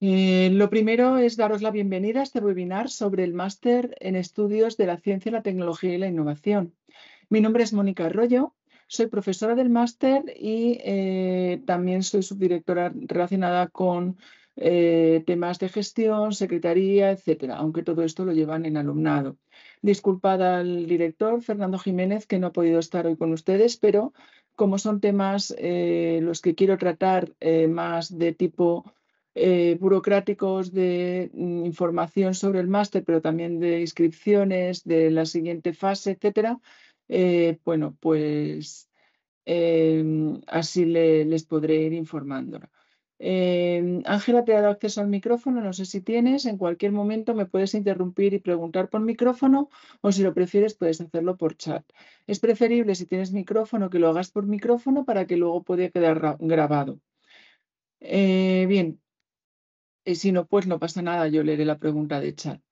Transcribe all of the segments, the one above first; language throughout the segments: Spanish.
Eh, lo primero es daros la bienvenida a este webinar sobre el máster en estudios de la ciencia, la tecnología y la innovación. Mi nombre es Mónica Arroyo, soy profesora del máster y eh, también soy subdirectora relacionada con eh, temas de gestión, secretaría, etcétera, aunque todo esto lo llevan en alumnado. Disculpad al director Fernando Jiménez que no ha podido estar hoy con ustedes, pero como son temas los que quiero tratar más de tipo eh, burocráticos de mm, información sobre el máster, pero también de inscripciones, de la siguiente fase, etcétera, eh, bueno, pues em, así les podré ir informando. Em, Ángela te ha dado acceso al micrófono, no sé si tienes, en cualquier momento me puedes interrumpir y preguntar por micrófono o si lo prefieres puedes hacerlo por chat. Es preferible si tienes micrófono que lo hagas por micrófono para que luego pueda quedar grabado. Eh, bien, y eh, si no, pues no pasa nada, yo leeré la pregunta de chat.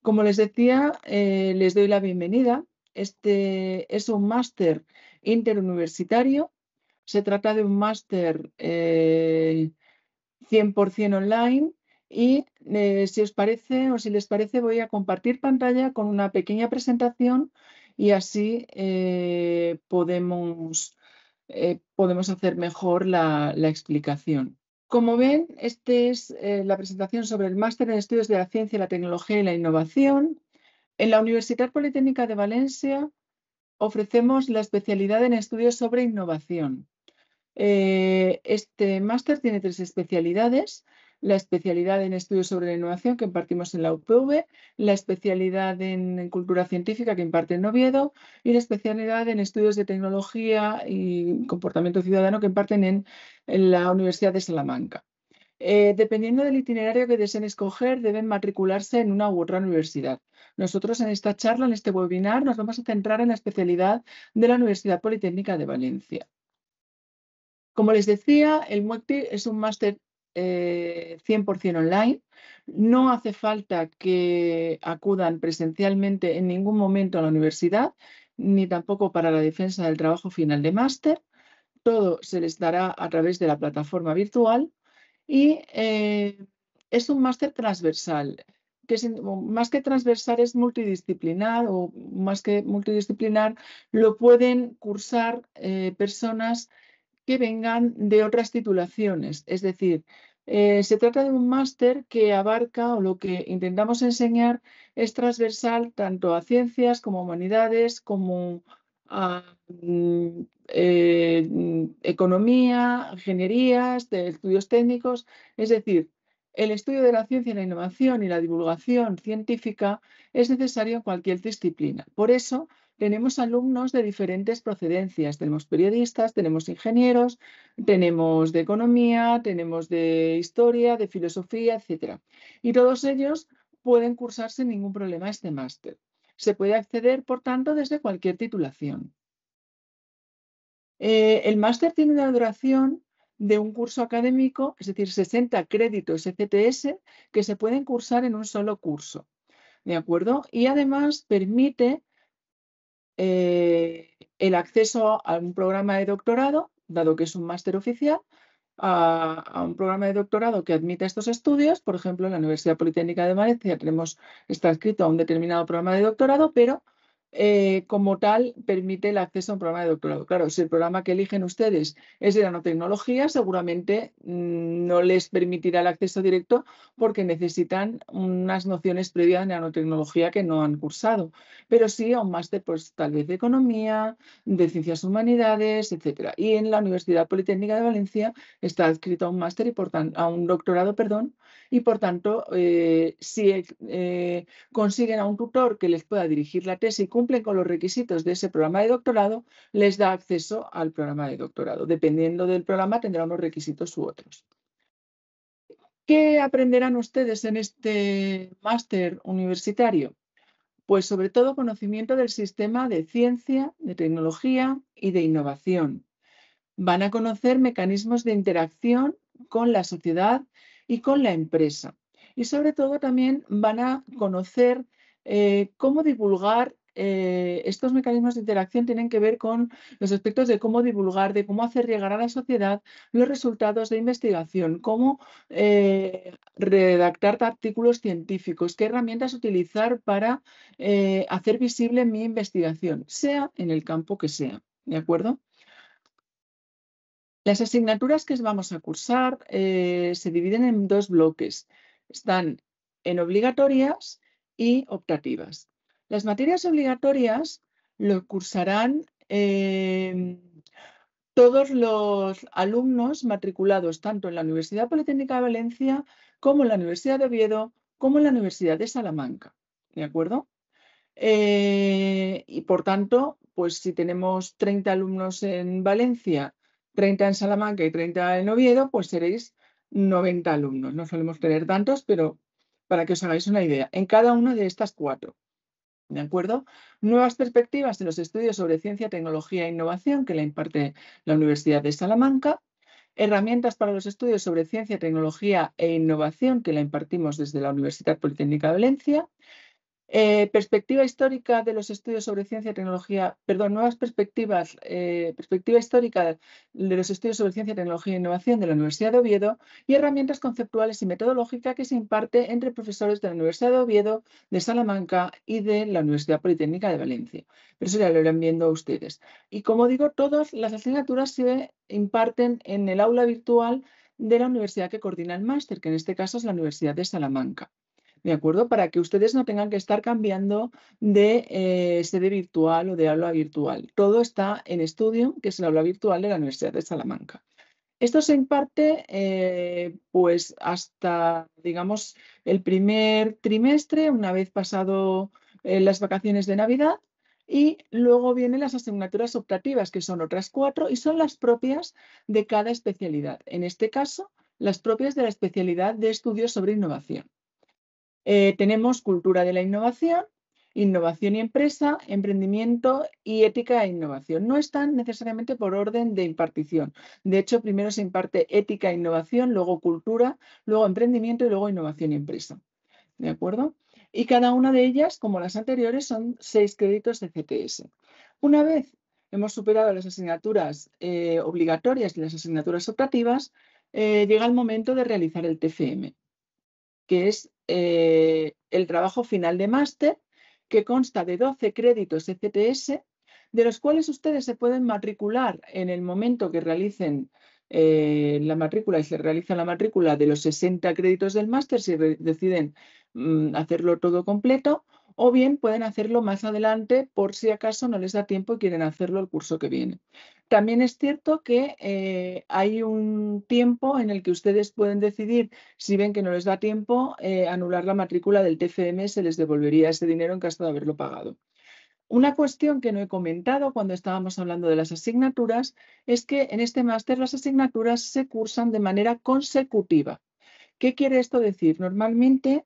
Como les decía, eh, les doy la bienvenida. Este es un máster interuniversitario. Se trata de un máster 100% eh, online y si os parece o si les parece voy a compartir pantalla con una pequeña presentación y así podemos, podemos hacer mejor la explicación. Como ven, esta es eh, la presentación sobre el Máster en Estudios de la Ciencia, la Tecnología y la Innovación. En la Universidad Politécnica de Valencia ofrecemos la especialidad en Estudios sobre Innovación. Eh, este máster tiene tres especialidades la especialidad en estudios sobre la innovación que impartimos en la UPV, la especialidad en, cultura científica que imparte en Oviedo y la especialidad en estudios de tecnología y comportamiento ciudadano que imparten en, la Universidad de Salamanca. Eh, dependiendo del itinerario que deseen escoger, deben matricularse en una u otra universidad. Nosotros en esta charla, en este webinar, nos vamos a centrar en la especialidad de la Universidad Politécnica de Valencia. Como les decía, el MUECTI es un máster 100% eh, online. No hace falta que acudan presencialmente en ningún momento a la universidad, ni tampoco para la defensa del trabajo final de máster. Todo se les dará a través de la plataforma virtual y eh, es un máster transversal, que más que transversal es multidisciplinar o más que multidisciplinar, lo pueden cursar eh, personas que vengan de otras titulaciones. Es decir, eh, se trata de un máster que abarca o lo que intentamos enseñar es transversal tanto a ciencias como a humanidades, como a mm, eh, economía, ingenierías, de estudios técnicos. Es decir, el estudio de la ciencia y la innovación y la divulgación científica es necesario en cualquier disciplina. Por eso, tenemos alumnos de diferentes procedencias. Tenemos periodistas, tenemos ingenieros, tenemos de economía, tenemos de historia, de filosofía, etc. Y todos ellos pueden cursar sin ningún problema este máster. Se puede acceder, por tanto, desde cualquier titulación. Eh, el máster tiene una duración de un curso académico, es decir, 60 créditos ECTS que se pueden cursar en un solo curso. ¿De acuerdo? Y además permite eh, el acceso a un programa de doctorado, dado que es un máster oficial, a, un programa de doctorado que admite estos estudios. Por ejemplo, en la Universidad Politécnica de Valencia tenemos, está escrito a un determinado programa de doctorado, pero eh, como tal permite el acceso a un programa de doctorado. Claro, si el programa que eligen ustedes es de nanotecnología, seguramente mm, no les permitirá el acceso directo porque necesitan unas nociones previas de nanotecnología que no han cursado, pero sí a un máster, pues tal vez de economía, de ciencias humanidades, etcétera. Y en la Universidad Politécnica de Valencia está adscrito a un máster y por a un doctorado, perdón, y por tanto, eh, si eh, consiguen a un tutor que les pueda dirigir la tesis cumplen con los requisitos de ese programa de doctorado, les da acceso al programa de doctorado. Dependiendo del programa, tendrán unos requisitos u otros. ¿Qué aprenderán ustedes en este máster universitario? Pues sobre todo conocimiento del sistema de ciencia, de tecnología y de innovación. Van a conocer mecanismos de interacción con la sociedad y con la empresa. Y sobre todo también van a conocer eh, cómo divulgar eh, estos mecanismos de interacción tienen que ver con los aspectos de cómo divulgar, de cómo hacer llegar a la sociedad los resultados de investigación, cómo eh, redactar artículos científicos, qué herramientas utilizar para eh, hacer visible mi investigación, sea en el campo que sea. ¿De acuerdo? Las asignaturas que vamos a cursar se dividen en dos bloques. Están en obligatorias y optativas. Las materias obligatorias lo cursarán em, todos los alumnos matriculados tanto en la Universidad Politécnica de Valencia como en la Universidad de Oviedo como en la Universidad de Salamanca. ¿De acuerdo? Eh, y por tanto, pues si tenemos 30 alumnos en Valencia, 30 en Salamanca y 30 en Oviedo, pues seréis 90 alumnos. No solemos tener tantos, pero para que os hagáis una idea, en cada una de estas cuatro. ¿De acuerdo? Nuevas perspectivas en los estudios sobre ciencia, tecnología e innovación que la imparte la Universidad de Salamanca. Herramientas para los estudios sobre ciencia, tecnología e innovación que la impartimos desde la Universidad Politécnica de Valencia. Eh, perspectiva histórica de los estudios sobre ciencia y tecnología, perdón, nuevas perspectivas, eh, perspectiva histórica de los estudios sobre ciencia, tecnología e innovación de la Universidad de Oviedo y herramientas conceptuales y metodológicas que se imparte entre profesores de la Universidad de Oviedo, de Salamanca y de la Universidad Politécnica de Valencia. Pero eso ya lo irán viendo ustedes. Y como digo, todas las asignaturas se imparten en el aula virtual de la universidad que coordina el máster, que en este caso es la Universidad de Salamanca. ¿de acuerdo? Para que ustedes no tengan que estar cambiando de eh, sede virtual o de aula virtual. Todo está en estudio, que es el aula virtual de la Universidad de Salamanca. Esto se imparte eh, pues hasta, digamos, el primer trimestre, una vez pasado eh, las vacaciones de Navidad, y luego vienen las asignaturas optativas, que son otras cuatro, y son las propias de cada especialidad. En este caso, las propias de la especialidad de estudios sobre innovación. Eh, tenemos cultura de la innovación, innovación y empresa, emprendimiento y ética e innovación. No están necesariamente por orden de impartición. De hecho, primero se imparte ética e innovación, luego cultura, luego emprendimiento y luego innovación y empresa. ¿De acuerdo? Y cada una de ellas, como las anteriores, son seis créditos de CTS. Una vez hemos superado las asignaturas eh, obligatorias y las asignaturas optativas, eh, llega el momento de realizar el TCM, que es eh, el trabajo final de máster, que consta de 12 créditos ECTS, de los cuales ustedes se pueden matricular en el momento que realicen eh, la matrícula y se realiza la matrícula de los 60 créditos del máster, si deciden mm, hacerlo todo completo, o bien pueden hacerlo más adelante por si acaso no les da tiempo y quieren hacerlo el curso que viene. También es cierto que eh, hay un tiempo en el que ustedes pueden decidir, si ven que no les da tiempo, eh, anular la matrícula del TFM, se les devolvería ese dinero en caso de haberlo pagado. Una cuestión que no he comentado cuando estábamos hablando de las asignaturas es que en este máster las asignaturas se cursan de manera consecutiva. ¿Qué quiere esto decir? Normalmente,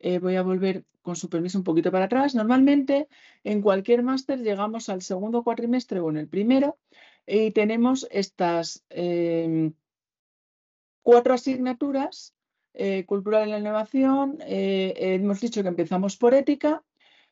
eh, voy a volver con su permiso un poquito para atrás, normalmente en cualquier máster llegamos al segundo cuatrimestre o en el primero y tenemos estas eh, cuatro asignaturas, eh, cultura de la innovación, eh, hemos dicho que empezamos por ética.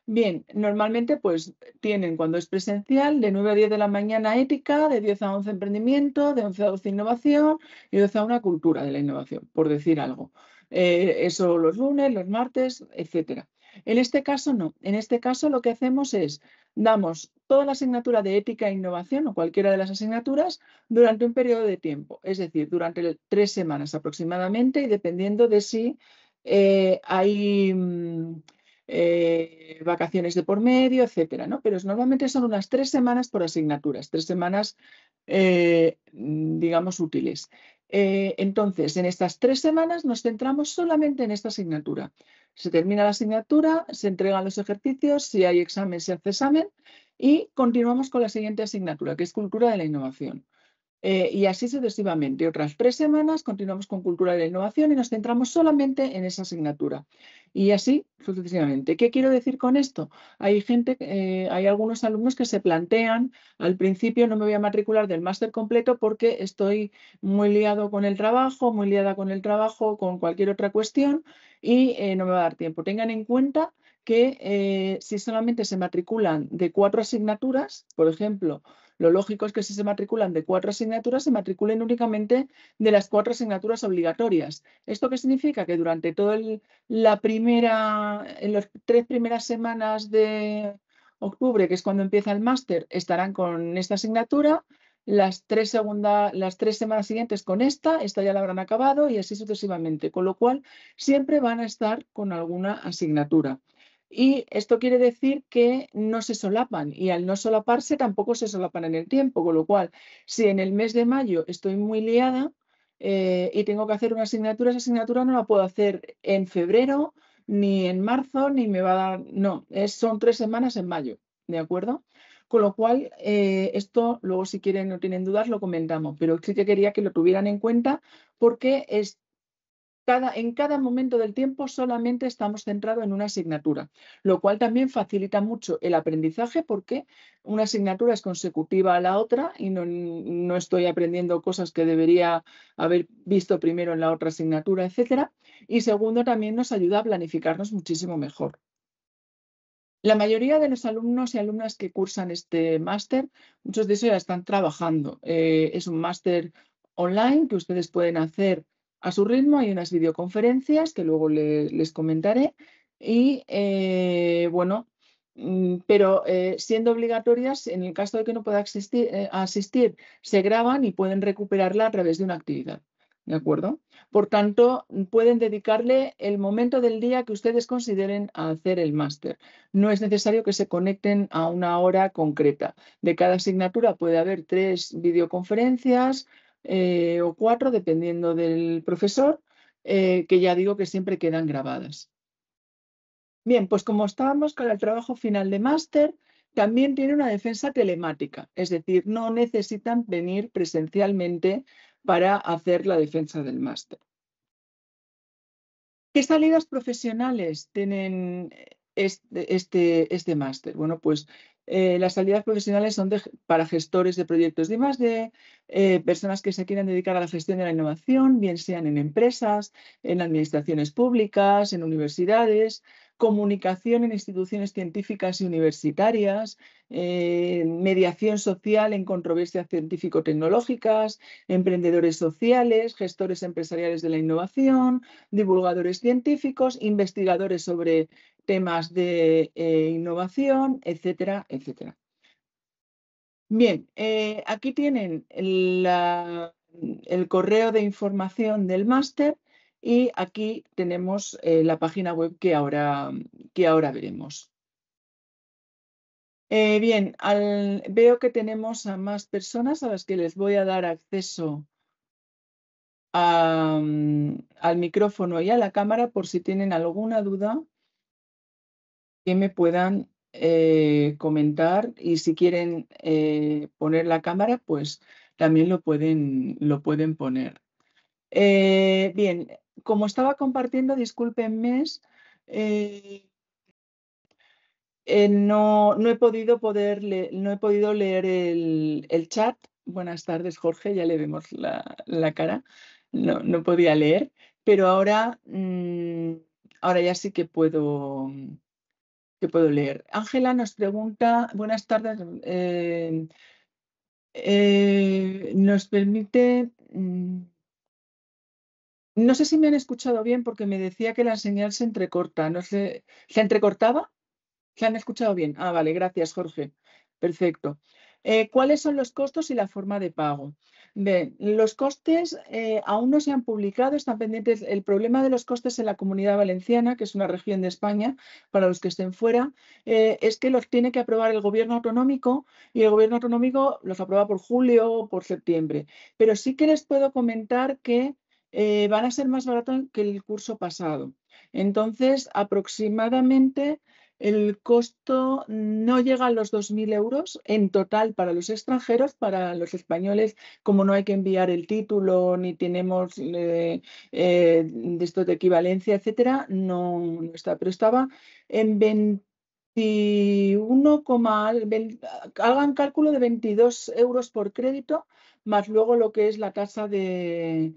Bien, normalmente pues tienen cuando es presencial de 9 a 10 de la mañana ética, de 10 a 11 emprendimiento, de 11 a 12 innovación y de 12 a 1 cultura de la innovación, por decir algo. eso los lunes, los martes, etcétera. En este caso no. En este caso lo que hacemos es damos toda la asignatura de ética e innovación o cualquiera de las asignaturas durante un periodo de tiempo, es decir, durante tres semanas aproximadamente y dependiendo de si eh, hay mm, eh, vacaciones de por medio, etcétera, ¿no? Pero normalmente son unas tres semanas por asignaturas, tres semanas, eh, digamos, útiles. entonces, en estas tres semanas nos centramos solamente en esta asignatura. Se termina la asignatura, se entregan los ejercicios, si hay examen se hace examen y continuamos con la siguiente asignatura, que es cultura de la innovación. Eh, y así sucesivamente. Otras tres semanas continuamos con cultura de la innovación y nos centramos solamente en esa asignatura. Y así sucesivamente. ¿Qué quiero decir con esto? Hay gente, eh, hay algunos alumnos que se plantean al principio no me voy a matricular del máster completo porque estoy muy liado con el trabajo, muy liada con el trabajo, con cualquier otra cuestión y eh, no me va a dar tiempo. Tengan en cuenta que si solamente se matriculan de cuatro asignaturas, por ejemplo, lo lógico es que si se matriculan de cuatro asignaturas, se matriculen únicamente de las cuatro asignaturas obligatorias. ¿Esto qué significa? Que durante todo la primera, en las tres primeras semanas de octubre, que es cuando empieza el máster, estarán con esta asignatura, las tres, segunda, las tres semanas siguientes con esta, esta ya la habrán acabado y así sucesivamente, con lo cual siempre van a estar con alguna asignatura. Y esto quiere decir que no se solapan y al no solaparse tampoco se solapan en el tiempo, con lo cual, si en el mes de mayo estoy muy liada eh, y tengo que hacer una asignatura, esa asignatura no la puedo hacer en febrero, ni en marzo, ni me va a dar, no, es, son tres semanas en mayo, ¿de acuerdo? Con lo cual, eh, esto luego si quieren, no tienen dudas, lo comentamos, pero sí que quería que lo tuvieran en cuenta porque es, en cada momento del tiempo solamente estamos centrados en una asignatura, lo cual también facilita mucho el aprendizaje porque una asignatura es consecutiva a la otra y no, estoy aprendiendo cosas que debería haber visto primero en la otra asignatura, etcétera. Y segundo, también nos ayuda a planificarnos muchísimo mejor. La mayoría de los alumnos y alumnas que cursan este máster, muchos de ellos ya están trabajando. Eh, es un máster online que ustedes pueden hacer a su ritmo. Hay unas videoconferencias que luego les comentaré. Y eh, bueno, mm, pero eh, siendo obligatorias, en el caso de que no pueda asistir, eh, asistir, se graban y pueden recuperarla a través de una actividad. ¿De acuerdo? Por tanto, pueden dedicarle el momento del día que ustedes consideren hacer el máster. No es necesario que se conecten a una hora concreta. De cada asignatura puede haber tres videoconferencias eh, o cuatro, dependiendo del profesor, eh, que ya digo que siempre quedan grabadas. Bien, pues como estábamos con el trabajo final de máster, también tiene una defensa telemática, es decir, no necesitan venir presencialmente para hacer la defensa del máster. ¿Qué salidas profesionales tienen eh, este, este, este máster? Bueno, pues eh, las salidas profesionales son para gestores de proyectos de más de eh, personas que se quieran dedicar a la gestión de la innovación, bien sean en empresas, en administraciones públicas, en universidades, comunicación en instituciones científicas y universitarias, eh, mediación social en controversias científico-tecnológicas, emprendedores sociales, gestores empresariales de la innovación, divulgadores científicos, investigadores sobre temas de eh, innovación, etcétera, etcétera. Bien, eh, aquí tienen el correo de información del máster y aquí tenemos eh, la página web que ahora, que ahora veremos. Eh, bien, veo que tenemos a más personas a las que les voy a dar acceso mm, al micrófono y a la cámara por si tienen alguna duda que me puedan eh, comentar y si quieren poner la cámara, pues también lo pueden, lo pueden poner. Eh, bien, como estaba compartiendo, discúlpenme, eh, eh, no, he podido poder no he podido leer el, chat. Buenas tardes, Jorge, ya le vemos la, cara. No, podía leer, pero ahora, mm, ahora ya sí que puedo, que puedo leer. Ángela nos pregunta, buenas tardes, nos permite... Mm, no sé si me han escuchado bien porque me decía que la señal se entrecorta. No ¿Se entrecortaba? ¿Se han escuchado bien? Ah, vale, gracias, Jorge. Perfecto. Eh, ¿Cuáles son los costos y la forma de pago? Bien, los costes eh, aún no se han publicado, están pendientes. El problema de los costes en la comunidad valenciana, que es una región de España, para los que estén fuera, eh, es que los tiene que aprobar el gobierno autonómico y el gobierno autonómico los aprueba por julio o por septiembre. Pero sí que les puedo comentar que eh, van a ser más baratos que el curso pasado. Entonces, aproximadamente el costo no llega a los 2.000 euros en total para los extranjeros, para los españoles, como no hay que enviar el título, ni tenemos eh, eh, de esto de equivalencia, etcétera, no, está, pero estaba en 21, hagan cálculo de 22 euros por crédito más luego lo que es la tasa mm,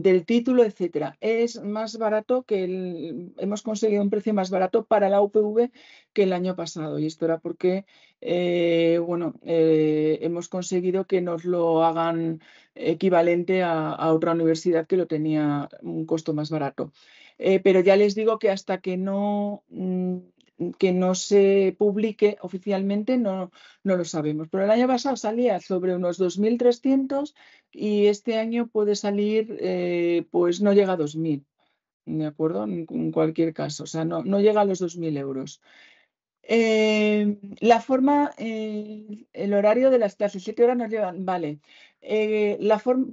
del título, etcétera. Es más barato que el, hemos conseguido un precio más barato para la UPV que el año pasado y esto era porque eh, bueno eh, hemos conseguido que nos lo hagan equivalente a, otra universidad que lo tenía un costo más barato. Eh, pero ya les digo que hasta que no mm, que no se publique oficialmente no, no lo sabemos. Pero el año pasado salía sobre unos 2.300 y este año puede salir, eh, pues no llega a 2.000, ¿de acuerdo? En, cualquier caso, o sea, no, no llega a los 2.000 euros. Eh, la forma, eh, el horario de las clases, siete horas nos llevan, vale. Eh,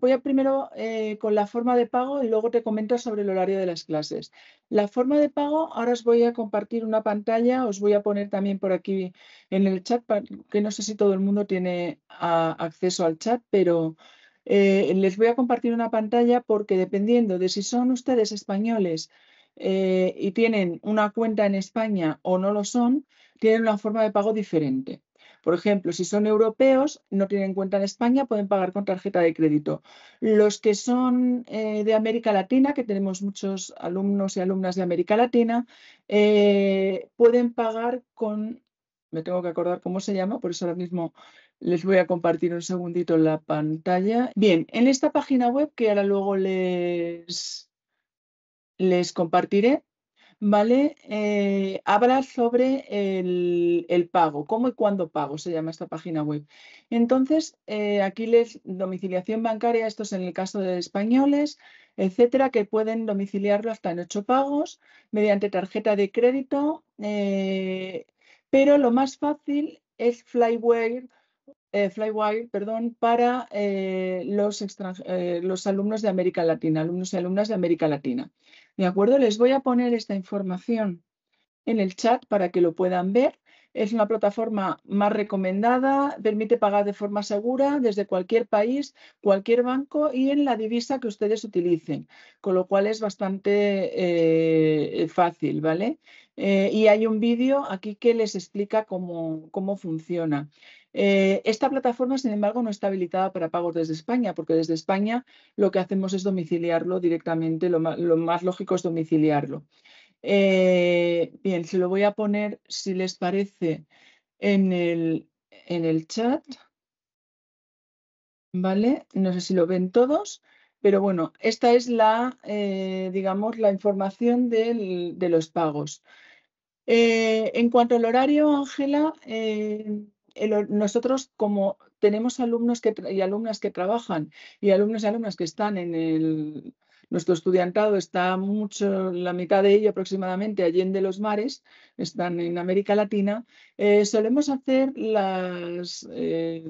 voy a primero eh, con la forma de pago y luego te comento sobre el horario de las clases. La forma de pago, ahora os voy a compartir una pantalla, os voy a poner también por aquí en el chat, que no sé si todo el mundo tiene ah, acceso al chat, pero eh, les voy a compartir una pantalla porque dependiendo de si son ustedes españoles y tienen una cuenta en España o no lo son, tienen una forma de pago diferente. Por ejemplo, si son europeos, no tienen cuenta en España, pueden pagar con tarjeta de crédito. Los que son eh, de América Latina, que tenemos muchos alumnos y alumnas de América Latina, eh, pueden pagar con, me tengo que acordar cómo se llama, por eso ahora mismo les voy a compartir un segundito la pantalla. Bien, en esta página web que ahora luego les, les compartiré, ¿vale? Eh, habla sobre el, pago, cómo y cuándo pago, se llama esta página web. Entonces, eh, aquí les domiciliación bancaria, esto es en el caso de españoles, etcétera, que pueden domiciliarlo hasta en ocho pagos mediante tarjeta de crédito, eh, pero lo más fácil es Flyware eh, Flywire, perdón, para eh, los, eh, los, alumnos de América Latina, alumnos y alumnas de América Latina. ¿De acuerdo? Les voy a poner esta información en el chat para que lo puedan ver. Es una plataforma más recomendada, permite pagar de forma segura desde cualquier país, cualquier banco y en la divisa que ustedes utilicen, con lo cual es bastante fácil, ¿vale? y hay un vídeo aquí que les explica cómo, cómo funciona. Eh, esta plataforma, sin embargo, no está habilitada para pagos desde España, porque desde España lo que hacemos es domiciliarlo directamente, lo más, lógico es domiciliarlo. Eh, bien, se lo voy a poner, si les parece, en el, chat. ¿Vale? No sé si lo ven todos. Pero bueno, esta es la, eh, digamos, la información de los pagos. en cuanto al horario, Ángela, nosotros como tenemos alumnos y alumnas que trabajan y alumnos y alumnas que están en Nuestro estudiantado está mucho, la mitad de ello aproximadamente, allí en de los mares, están en América Latina. Eh, solemos hacer las, eh,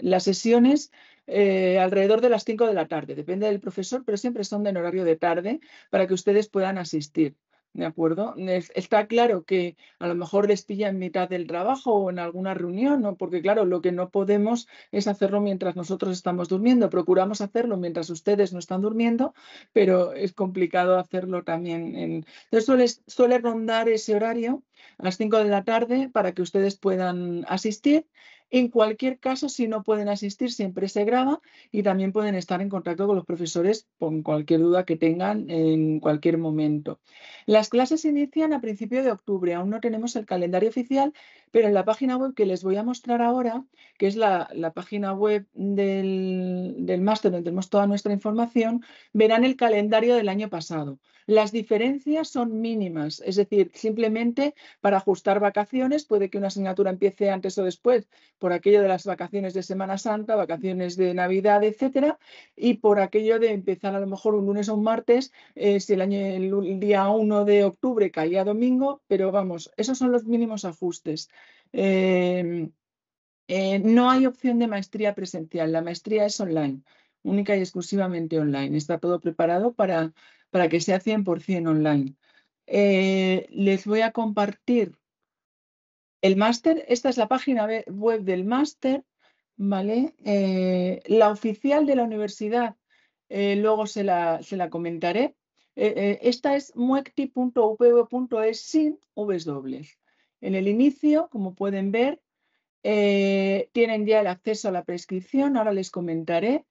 las sesiones eh, alrededor de las 5 de la tarde, depende del profesor, pero siempre son de horario de tarde para que ustedes puedan asistir. ¿De acuerdo? está claro que a lo mejor les pilla en mitad del trabajo o en alguna reunión, ¿no? porque claro, lo que no podemos es hacerlo mientras nosotros estamos durmiendo. Procuramos hacerlo mientras ustedes no están durmiendo, pero es complicado hacerlo también. En... Entonces suele, suele rondar ese horario a las 5 de la tarde para que ustedes puedan asistir en cualquier caso, si no pueden asistir, siempre se graba y también pueden estar en contacto con los profesores con cualquier duda que tengan en cualquier momento. Las clases inician a principio de octubre, aún no tenemos el calendario oficial, pero en la página web que les voy a mostrar ahora, que es la, página web del, del máster donde tenemos toda nuestra información, verán el calendario del año pasado. Las diferencias son mínimas, es decir, simplemente para ajustar vacaciones, puede que una asignatura empiece antes o después, por aquello de las vacaciones de Semana Santa, vacaciones de Navidad, etcétera, y por aquello de empezar a lo mejor un lunes o un martes, eh, si el, año, el día 1 de octubre caía domingo, pero vamos, esos son los mínimos ajustes. Em, eh, no hay opción de maestría presencial, la maestría es online, única y exclusivamente online. Está todo preparado para, para que sea 100% online. Eh, les voy a compartir el máster, esta es la página web del máster, ¿vale? Eh, la oficial de la universidad, eh, luego se la, comentaré. Eh, esta es muecti.upv.es sin Vs En el inicio, como pueden ver, tienen ya el acceso a la prescripción, ahora les comentaré.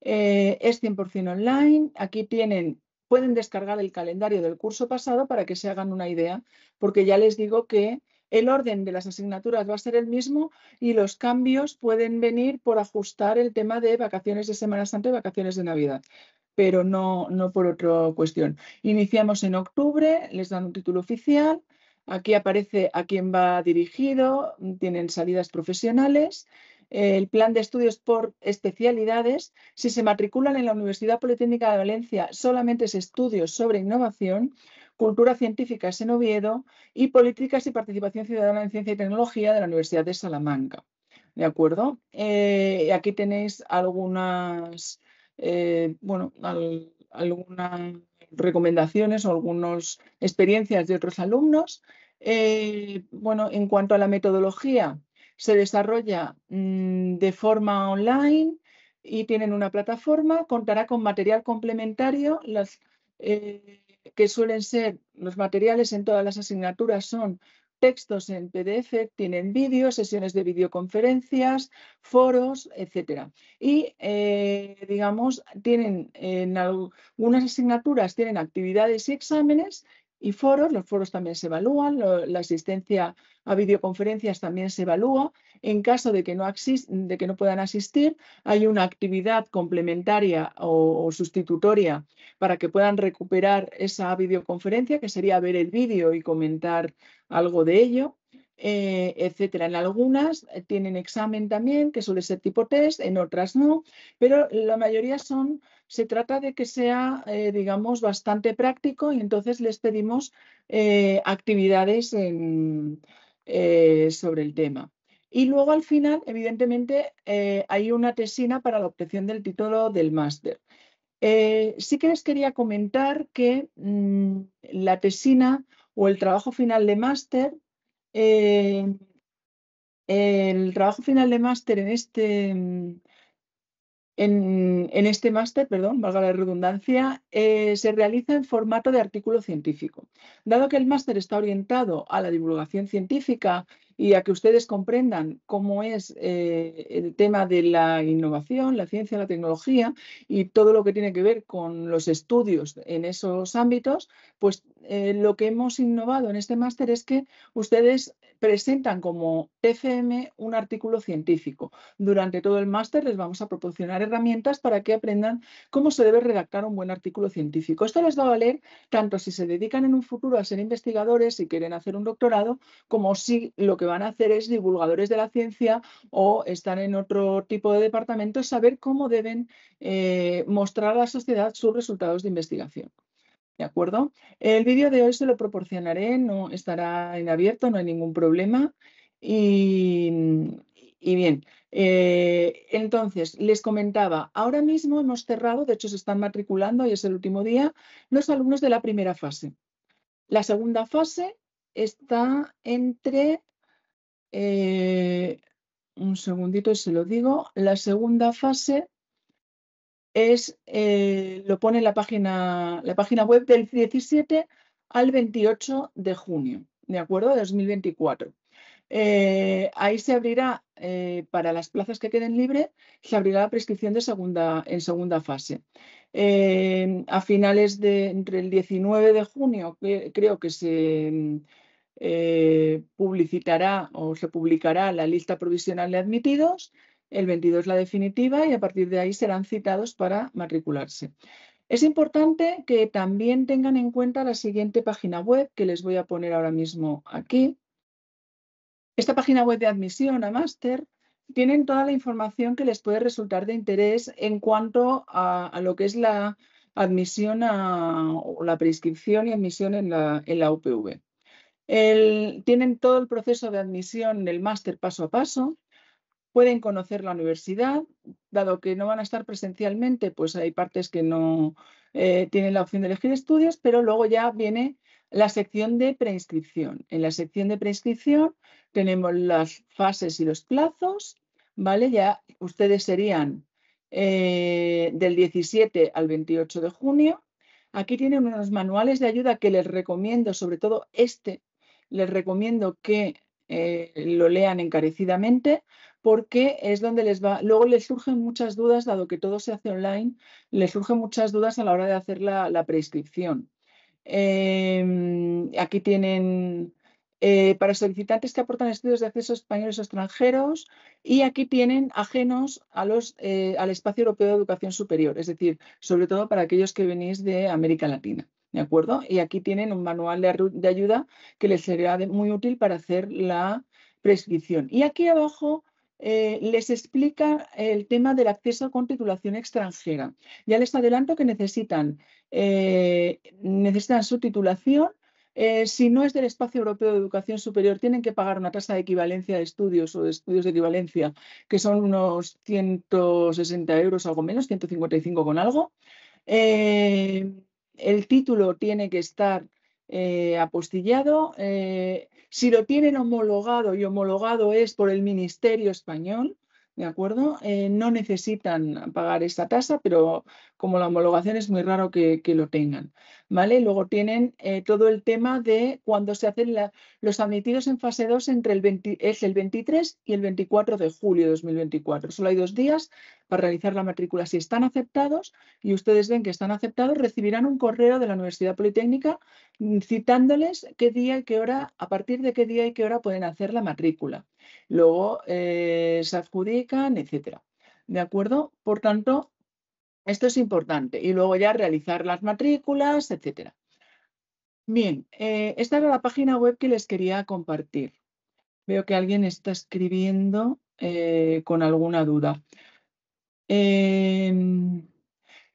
es 100% online, aquí tienen pueden descargar el calendario del curso pasado para que se hagan una idea, porque ya les digo que el orden de las asignaturas va a ser el mismo y los cambios pueden venir por ajustar el tema de vacaciones de Semana Santa y vacaciones de Navidad pero no, no por otra cuestión. Iniciamos en octubre, les dan un título oficial, Aquí aparece a quién va dirigido, tienen salidas profesionales, el plan de estudios por especialidades. Si se matriculan en la Universidad Politécnica de Valencia, solamente es estudios sobre innovación. Cultura Científica en Oviedo y Políticas y Participación Ciudadana en Ciencia y Tecnología de la Universidad de Salamanca. ¿De acuerdo? Eh, aquí tenéis algunas, eh, bueno, algunas recomendaciones o algunas experiencias de otros alumnos. Eh, bueno, en cuanto a la metodología, se desarrolla mm, de forma online y tienen una plataforma, contará con material complementario, las, que suelen ser los materiales en todas las asignaturas son textos en PDF, tienen vídeos, sesiones de videoconferencias, foros, etc. Y, eh, digamos, tienen en algunas asignaturas tienen actividades y exámenes y foros. Los foros también se evalúan, la asistencia a videoconferencias también se evalúa. En caso de que no, de que no puedan asistir, hay una actividad complementaria o, sustitutoria para que puedan recuperar esa videoconferencia, que sería ver el vídeo y comentar algo de ello. Eh, etcétera. En algunas eh, tienen examen también, que suele ser tipo test, en otras no, pero la mayoría son, se trata de que sea, eh, digamos, bastante práctico y entonces les pedimos actividades sobre el tema. Y luego al final, evidentemente, hay una tesina para la obtención del título del máster. sí que les quería comentar que mm, la tesina o el trabajo final de máster eh, el trabajo final de máster en este, en, este máster, perdón, valga la redundancia, eh, se realiza en formato de artículo científico. Dado que el máster está orientado a la divulgación científica y a que ustedes comprendan cómo es eh, el tema de la innovación, la ciencia, la tecnología y todo lo que tiene que ver con los estudios en esos ámbitos, pues eh, lo que hemos innovado en este máster es que ustedes presentan como FM un artículo científico. Durante todo el máster les vamos a proporcionar herramientas para que aprendan cómo se debe redactar un buen artículo científico. Esto les va a valer tanto si se dedican en un futuro a ser investigadores y quieren hacer un doctorado, como si lo que van a hacer es divulgadores de la ciencia o están en otro tipo de departamento, saber cómo deben eh, mostrar a la sociedad sus resultados de investigación. ¿De acuerdo? El vídeo de hoy se lo proporcionaré, no estará en abierto, no hay ningún problema. Y, bien, eh, entonces les comentaba, ahora mismo hemos cerrado, de hecho se están matriculando, y es el último día, los alumnos de la primera fase. La segunda fase está entre eh, un segundito y se lo digo. La segunda fase es, eh, lo pone la página, la página web del 17 al 28 de junio, ¿de acuerdo? 2024. Eh, ahí se abrirá, para las plazas que queden libres, se abrirá la prescripción de segunda, en segunda fase. a finales de, entre el 19 de junio, creo que se eh, publicitará o se publicará la lista provisional de admitidos, el 22 la definitiva y a partir de ahí serán citados para matricularse. Es importante que también tengan en cuenta la siguiente página web que les voy a poner ahora mismo aquí. Esta página web de admisión a máster tienen toda la información que les puede resultar de interés en cuanto a, lo que es la admisión a, o la prescripción y admisión en la, en la UPV tienen todo el proceso de admisión del máster paso a paso. Pueden conocer la universidad, dado que no van a estar presencialmente, pues hay partes que no eh, tienen la opción de elegir estudios, pero luego ya viene la sección de preinscripción. En la sección de preinscripción tenemos las fases y los plazos, ¿vale? Ya ustedes serían eh, del 17 al 28 de junio. Aquí tienen unos manuales de ayuda que les recomiendo, sobre todo este, les recomiendo que eh, lo lean encarecidamente porque es donde les va, luego les surgen muchas dudas, dado que todo se hace online, les surgen muchas dudas a la hora de hacer la, prescripción. Em, aquí tienen eh, para solicitantes que aportan estudios de acceso a españoles o extranjeros y aquí tienen ajenos a los, eh, al espacio europeo de educación superior, es decir, sobre todo para aquellos que venís de América Latina. ¿De acuerdo? Y aquí tienen un manual de, ayuda que les será muy útil para hacer la prescripción. Y aquí abajo eh, les explica el tema del acceso con titulación extranjera. Ya les adelanto que necesitan, eh, necesitan su titulación. Eh, si no es del espacio europeo de educación superior, tienen que pagar una tasa de equivalencia de estudios o de estudios de equivalencia, que son unos 160 euros, algo menos, 155 con algo. El título tiene que estar eh, apostillado. Eh, si lo tienen homologado y homologado es por el Ministerio Español, ¿de acuerdo? Eh, no necesitan pagar esa tasa, pero como la homologación es muy raro que, lo tengan. ¿vale? Luego tienen eh, todo el tema de cuando se hacen los admitidos en fase 2 entre el es el 23 y el 24 de julio de 2024. Solo hay dos días para realizar la matrícula. Si están aceptados y ustedes ven que están aceptados, recibirán un correo de la Universidad Politécnica citándoles qué día y qué hora, a partir de qué día y qué hora pueden hacer la matrícula. Luego eh, se adjudican, etcétera. ¿De acuerdo? Por tanto, esto es importante. Y luego ya realizar las matrículas, etcétera. Bien, eh, esta era la página web que les quería compartir. Veo que alguien está escribiendo eh, con alguna duda. Em,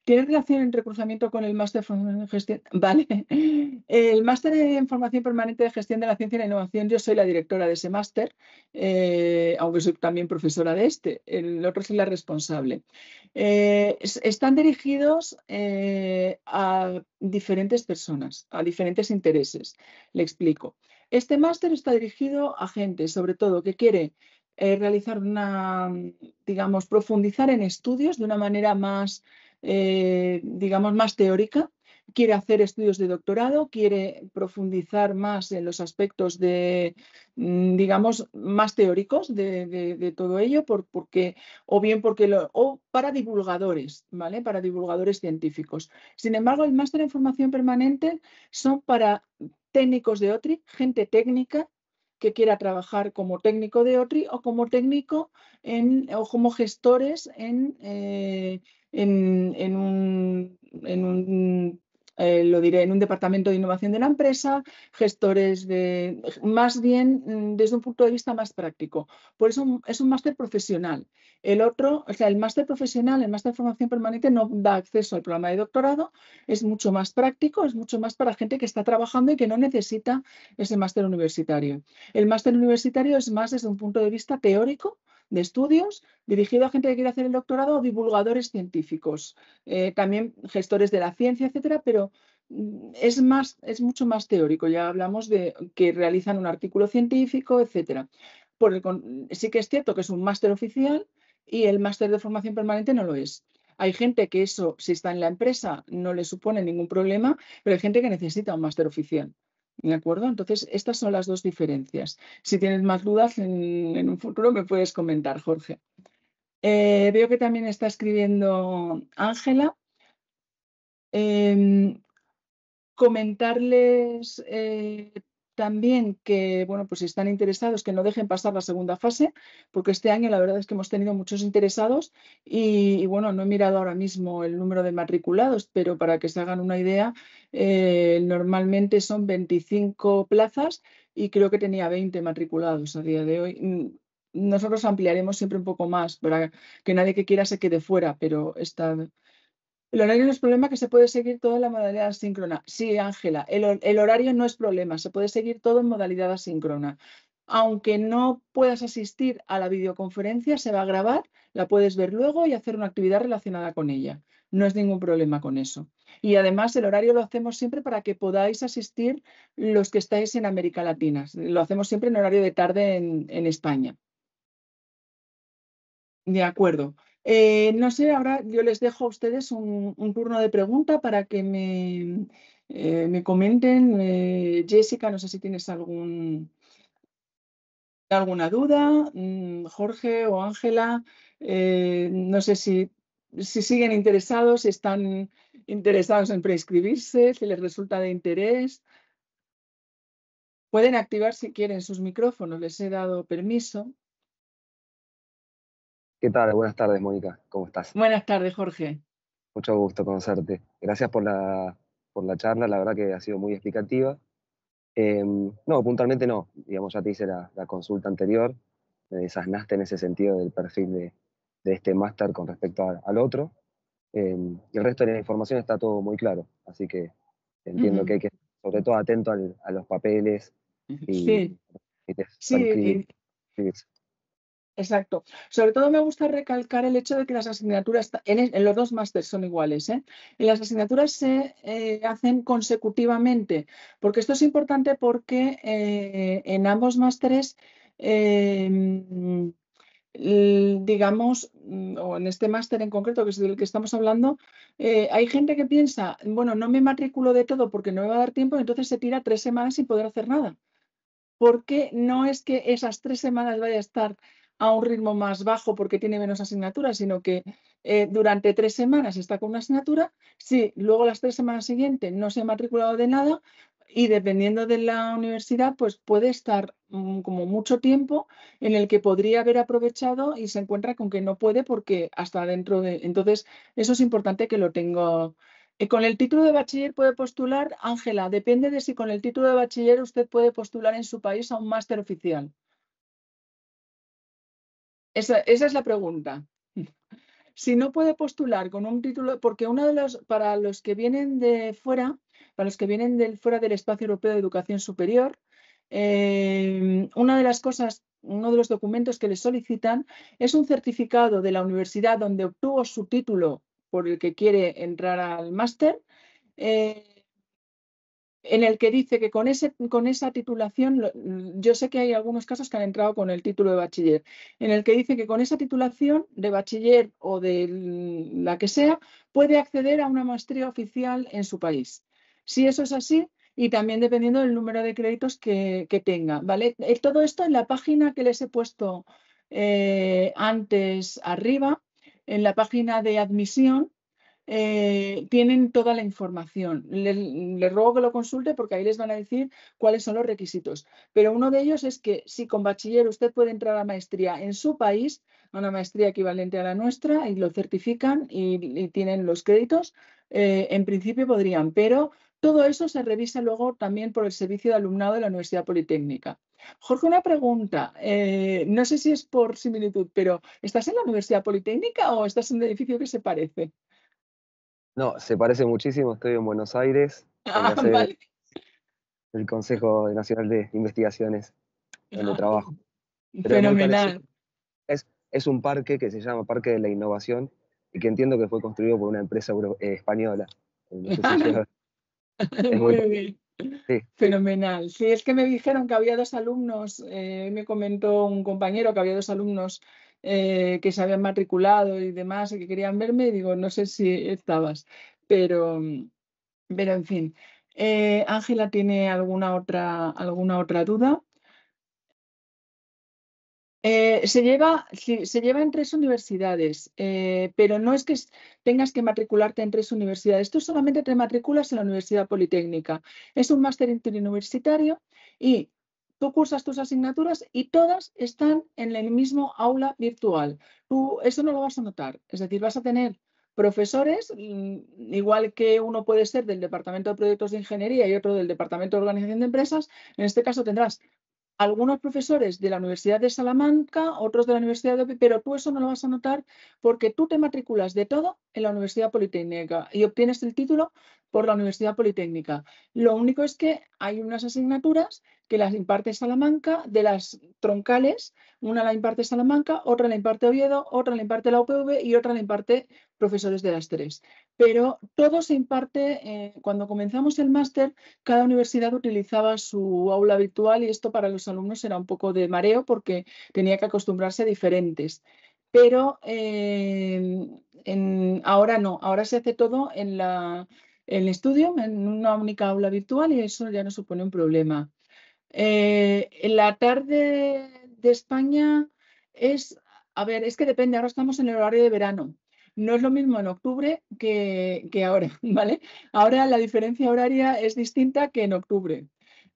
¿Tiene relación el recruzamiento con el máster de gestión? Vale. El máster de formación permanente de gestión de la ciencia y la innovación, yo soy la directora de ese máster, eh, aunque soy también profesora de este, el otro es la responsable. Eh, están dirigidos eh, a diferentes personas, a diferentes intereses. Le explico. Este máster está dirigido a gente, sobre todo, que quiere realizar una, digamos, profundizar en estudios de una manera más eh, digamos, más teórica. Quiere hacer estudios de doctorado, quiere profundizar más en los aspectos de, mm, digamos, más teóricos de, todo ello, por, porque, o bien porque o para divulgadores, ¿vale? Para divulgadores científicos. Sin embargo, el máster en formación permanente son para técnicos de OTRI, gente técnica que quiera trabajar como técnico de OTRI o como técnico en, o como gestores en eh, en, un, eh, lo diré, en un departamento de innovación de la empresa, gestores de, más bien mm, desde un punto de vista más práctico. Por eso mm, es un máster profesional. El otro, o sea, el máster profesional, el máster de formación permanente no da acceso al programa de doctorado, es mucho más práctico, es mucho más para gente que está trabajando y que no necesita ese máster universitario. El máster universitario es más desde un punto de vista teórico, de estudios dirigido a gente que quiere hacer el doctorado o divulgadores científicos, eh, también gestores de la ciencia, etcétera, pero mm, es, más, es mucho más teórico. Ya hablamos de que realizan un artículo científico, etcétera. Por sí que es cierto que es un máster oficial y el máster de formación permanente no lo es. Hay gente que eso, si está en la empresa, no le supone ningún problema, pero hay gente que necesita un máster oficial. ¿De acuerdo? Entonces, estas son las dos diferencias. Si tienes más dudas en, un futuro, me puedes comentar, Jorge. Eh, veo que también está escribiendo Ángela. Em, comentarles eh, también que, bueno, pues si están interesados, que no dejen pasar la segunda fase, porque este año la verdad es que hemos tenido muchos interesados y, bueno, no he mirado ahora mismo el número de matriculados, pero para que se hagan una idea, eh, normalmente son 25 plazas y creo que tenía 20 matriculados a día de hoy. Mm, nosotros ampliaremos siempre un poco más para que nadie que quiera se quede fuera, pero esta el horario no es problema que se puede seguir toda la modalidad asíncrona. Sí, Ángela, el, horario no es problema, se puede seguir todo en modalidad asíncrona. Aunque no puedas asistir a la videoconferencia, se va a grabar, la puedes ver luego y hacer una actividad relacionada con ella. No es ningún problema con eso. Y además el horario lo hacemos siempre para que podáis asistir los que estáis en América Latina. Lo hacemos siempre en horario de tarde en España. De acuerdo. Eh, no sé, ahora yo les dejo a ustedes un, turno de pregunta para que me, eh, comenten. Eh, Jessica, no sé si tienes alguna duda. Mm, Jorge o Ángela, no sé si, si siguen interesados, si están interesados en preinscribirse, si les resulta de interés. Pueden activar si quieren sus micrófonos, les he dado permiso. ¿Qué tal? Buenas tardes, Mónica. ¿Cómo estás? Buenas tardes, Jorge. Mucho gusto conocerte. Gracias por la, por la charla, la verdad que ha sido muy explicativa. Em, no, puntualmente no. Digamos, ya te hice la, consulta anterior, me desasnaste en ese sentido del perfil de, este máster con respecto al otro. Em, y el resto de la información está todo muy claro, así que entiendo que hay que sobre todo atento a los papeles y sí. sí, Exacto. Sobre todo me gusta recalcar el hecho de que las asignaturas en, los dos másteres son iguales. Y ¿eh? las asignaturas se eh, hacen consecutivamente, porque esto es importante porque eh, en ambos másteres em, digamos, mm, o en este máster en concreto, que es del que estamos hablando, hay gente que piensa, bueno, no me matriculo de todo porque no me va a dar tiempo, entonces se tira tres semanas sin poder hacer nada. Porque no es que esas tres semanas vaya a estar a un ritmo más bajo porque tiene menos asignaturas, sino que eh, durante tres semanas está con una asignatura, si luego las tres semanas siguientes no se ha matriculado de nada y dependiendo de la universidad, pues puede estar mm, como mucho tiempo en el que podría haber aprovechado y se encuentra con que no puede porque hasta dentro de... Entonces, eso es importante que lo tengo. Eh, con el título de bachiller puede postular, Ángela, depende de si con el título de bachiller usted puede postular en su país a un máster oficial. Esa, esa es la pregunta. Si no puede postular con un título, porque uno de los, para los que vienen de fuera, para los que vienen del, fuera del espacio europeo de educación superior, eh, una de las cosas, uno de los documentos que les solicitan es un certificado de la universidad donde obtuvo su título por el que quiere entrar al máster, eh, en el que dice que con, ese, con esa titulación, mm, yo sé que hay algunos casos que han entrado con el título de bachiller, en el que dice que con esa titulación de bachiller o de la que sea, puede acceder a una maestría oficial en su país. Si eso es así, y también dependiendo del número de créditos que, tenga, ¿vale? Eh, todo esto en la página que les he puesto eh, antes arriba, en la página de admisión, eh, tienen toda la información. Les, ruego que lo consulte porque ahí les van a decir cuáles son los requisitos. Pero uno de ellos es que si con bachiller usted puede entrar a maestría en su país, una maestría equivalente a la nuestra, y lo certifican y, tienen los créditos, eh, en principio podrían, pero todo eso se revisa luego también por el servicio de alumnado de la Universidad Politécnica. Jorge, una pregunta. Eh, no sé si es por similitud, pero ¿estás en la Universidad Politécnica o estás en un edificio que se parece? No, se parece muchísimo, estoy en Buenos Aires. en ah, El Consejo Nacional de Investigaciones, donde ah, trabajo. fenomenal. Es, un parque que se llama Parque de la Innovación y que entiendo que fue construido por una empresa española. muy, bien. Fenomenal. Sí, es que me dijeron que había dos alumnos, eh, me comentó un compañero que había dos alumnos eh, que se habían matriculado y demás y que querían verme y digo, no sé si estabas, pero, en fin. Eh, Ángela, ¿tiene alguna otra, alguna otra duda? Eh, se, lleva, se lleva en tres universidades, pero no es que tengas que matricularte en tres universidades. Tú solamente te matriculas en la Universidad Politécnica. Es un máster interuniversitario y Tú cursas tus asignaturas y todas están en el mismo aula virtual. Tú eso no lo vas a notar. Es decir, vas a tener profesores, mm, igual que uno puede ser del Departamento de Proyectos de Ingeniería y otro del Departamento de Organización de Empresas, en este caso tendrás algunos profesores de la Universidad de Salamanca, otros de la Universidad de... Pero tú eso no lo vas a notar porque tú te matriculas de todo en la Universidad Politécnica y obtienes el título por la Universidad Politécnica. Lo único es que hay unas asignaturas que las imparte Salamanca, de las troncales, una la imparte Salamanca, otra la imparte Oviedo, otra la imparte la UPV y otra la imparte profesores de las tres. Pero todo se imparte, eh, cuando comenzamos el máster, cada universidad utilizaba su aula virtual y esto para los alumnos era un poco de mareo porque tenía que acostumbrarse a diferentes pero eh, ahora no, ahora se hace todo en el estudio, en una única aula virtual y eso ya no supone un problema. Eh, la tarde de España es, a ver, es que depende, ahora estamos en el horario de verano. No es lo mismo en octubre que, que ahora, ¿vale? Ahora la diferencia horaria es distinta que en octubre.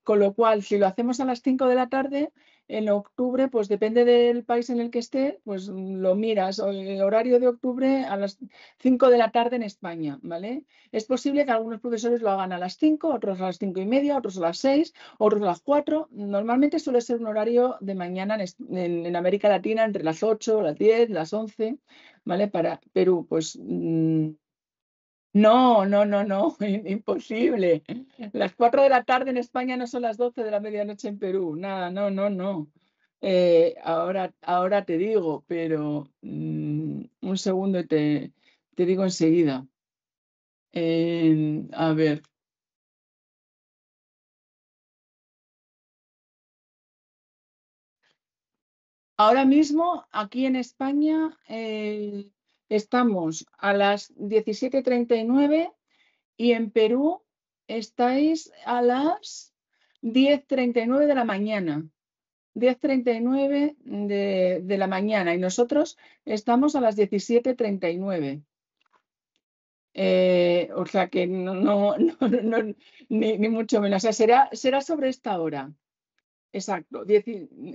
Con lo cual, si lo hacemos a las 5 de la tarde, en octubre, pues depende del país en el que esté, pues lo miras, el eh, horario de octubre a las 5 de la tarde en España, ¿vale? Es posible que algunos profesores lo hagan a las 5, otros a las cinco y media, otros a las 6, otros a las 4. Normalmente suele ser un horario de mañana en, América Latina entre las 8, las 10, las 11, ¿vale? Para Perú, pues... Mm, no, no, no, no, imposible. Las cuatro de la tarde en España no son las 12 de la medianoche en Perú, nada, no, no, no. Eh, ahora, ahora te digo, pero mm, un segundo te, digo enseguida. Em, a ver. Ahora mismo, aquí en España, Estamos a las 17.39 y en Perú estáis a las 10.39 de la mañana. 10.39 de, de la mañana y nosotros estamos a las 17.39. Eh, o sea que no, ni, mucho menos. O sea, será, será sobre esta hora. Exacto,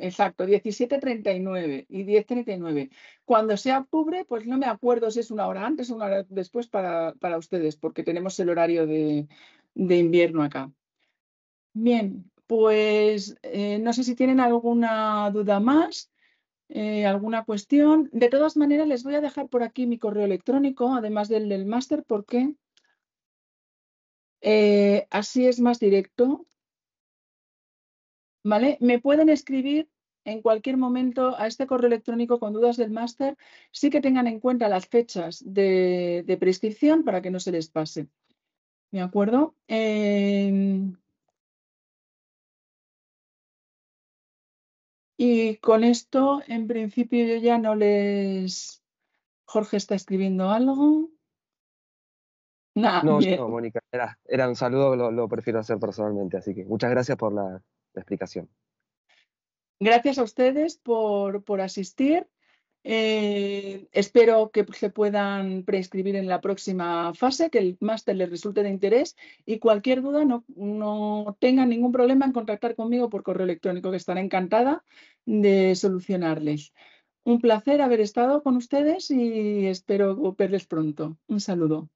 exacto, 17.39 y 10.39. Cuando sea octubre, pues no me acuerdo si es una hora antes o una hora después para, ustedes, porque tenemos el horario de, invierno acá. Bien, pues eh, no sé si tienen alguna duda más, eh, alguna cuestión. De todas maneras, les voy a dejar por aquí mi correo electrónico, además del del máster, porque eh, así es más directo ¿vale? Me pueden escribir en cualquier momento a este correo electrónico con dudas del máster, sí que tengan en cuenta las fechas de, prescripción para que no se les pase. ¿De acuerdo? Em, y con esto, en principio, yo ya no les... Jorge está escribiendo algo. no, no, Mónica, era, un saludo, lo prefiero hacer personalmente, así que muchas gracias por la, la explicación. Gracias a ustedes por, asistir. Eh, espero que se puedan preescribir en la próxima fase, que el máster les resulte de interés y cualquier duda no, no tengan ningún problema en contactar conmigo por correo electrónico, que estaré encantada de solucionarles. Un placer haber estado con ustedes y espero verles pronto. Un saludo.